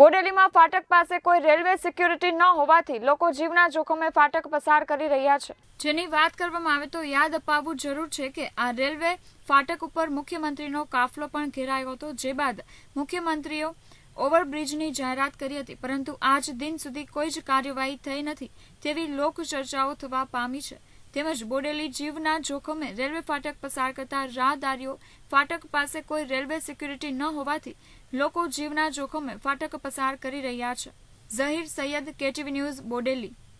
બોડેલીમાં ફાટક પાસે કોઈ રેલવે સિક્યુરિટી ન હોવાથી લોકો જીવના જોખમે ફાટક પસાર કરી રહ્યા છે જેની વાત કરવામાં આવે તો યાદ અપાવવું જરૂર છે કે આ રેલવે ફાટક ઉપર મુખ્યમંત્રીનો કાફલો પણ ઘેરાયો હતો જે બાદ મુખ્યમંત્રીઓ ઓવરબ્રિજની જાહેરાત કરી હતી પરંતુ આજ દિન સુધી કોઈ જ કાર્યવાહી થઈ નથી તેવી લોકચર્ચાઓ થવા પામી છે તેમજ બોડેલી જીવના જોખમે રેલવે ફાટક પસાર કરતા રાહદારીઓ ફાટક પાસે કોઈ રેલવે સિક્યુરિટી ન હોવાથી લોકો જીવના જોખમે ફાટક પસાર કરી રહ્યા છે ઝહીર સૈયદ કેટીવી ન્યૂઝ બોડેલી